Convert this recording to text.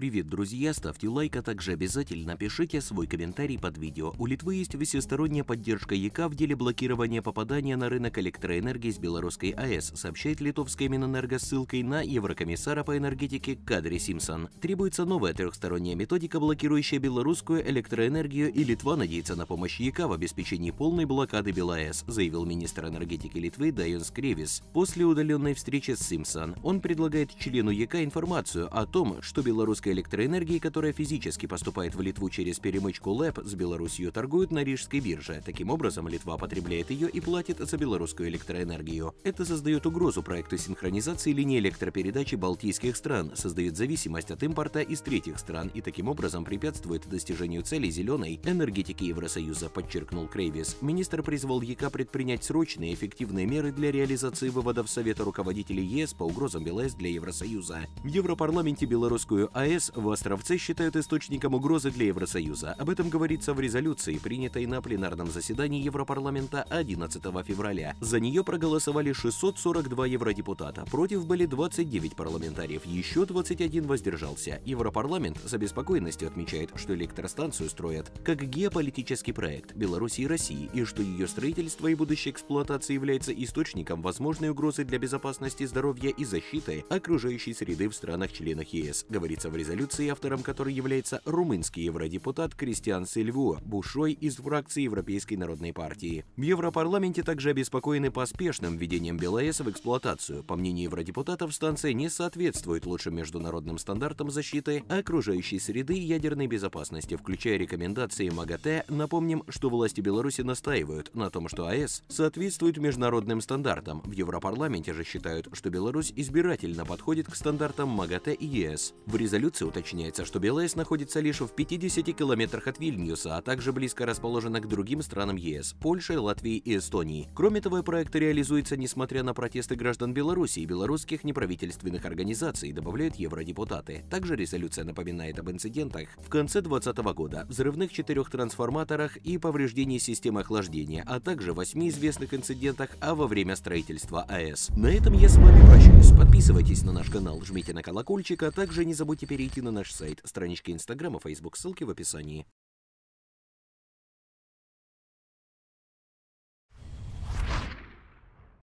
Привет, друзья! Ставьте лайк, а также обязательно пишите свой комментарий под видео. У Литвы есть всесторонняя поддержка ЕКА в деле блокирования попадания на рынок электроэнергии с белорусской АЭС, сообщает литовская Минэнерго с ссылкой на Еврокомиссара по энергетике Кадри Симпсон. Требуется новая трехсторонняя методика, блокирующая белорусскую электроэнергию, и Литва надеется на помощь ЕКА в обеспечении полной блокады БелАЭС, заявил министр энергетики Литвы Дайон Скревис. После удаленной встречи с Симпсон он предлагает члену ЕКА информацию о том, что белорусская Перемычка электроэнергии, которая физически поступает в Литву через перемычку ЛЭП, с Беларусью торгуют на Рижской бирже. Таким образом, Литва потребляет ее и платит за белорусскую электроэнергию. Это создает угрозу проекту синхронизации линии электропередачи балтийских стран, создает зависимость от импорта из третьих стран и таким образом препятствует достижению цели зеленой энергетики Евросоюза, подчеркнул Крейвис. Министр призвал ЕК а предпринять срочные эффективные меры для реализации выводов Совета руководителей ЕС по угрозам БелАЭС для Евросоюза. В Европарламенте белорусскую АЭС ЕС островце считают источником угрозы для Евросоюза. Об этом говорится в резолюции, принятой на пленарном заседании Европарламента 11 февраля. За нее проголосовали 642 евродепутата. Против были 29 парламентариев, еще 21 воздержался. Европарламент с обеспокоенностью отмечает, что электростанцию строят как геополитический проект Беларуси и России, и что ее строительство и будущая эксплуатация является источником возможной угрозы для безопасности, здоровья и защиты окружающей среды в странах-членах ЕС, говорится в резолюции резолюции, автором которой является румынский евродепутат Кристиан Сильву, бушой из фракции Европейской народной партии. В Европарламенте также обеспокоены поспешным введением БелАЭС в эксплуатацию. По мнению евродепутатов, станция не соответствует лучшим международным стандартам защиты окружающей среды и ядерной безопасности, включая рекомендации МАГАТЭ. Напомним, что власти Беларуси настаивают на том, что АЭС соответствует международным стандартам. В Европарламенте же считают, что Беларусь избирательно подходит к стандартам МАГАТЭ и ЕС. В резолюции Конституции уточняется, что Белаэс находится лишь в 50 километрах от Вильнюса, а также близко расположена к другим странам ЕС – Польше, Латвии и Эстонии. Кроме того, проект реализуется несмотря на протесты граждан Беларуси и белорусских неправительственных организаций, добавляют евродепутаты. Также резолюция напоминает об инцидентах в конце 2020 года, взрывных четырех трансформаторах и повреждении системы охлаждения, а также восьми известных инцидентах, а во время строительства АЭС. На этом я с вами прощаюсь. Подписывайтесь на наш канал, жмите на колокольчик, а также не забудьте перейти перейти на наш сайт, странички Инстаграма, Фейсбук, ссылки в описании.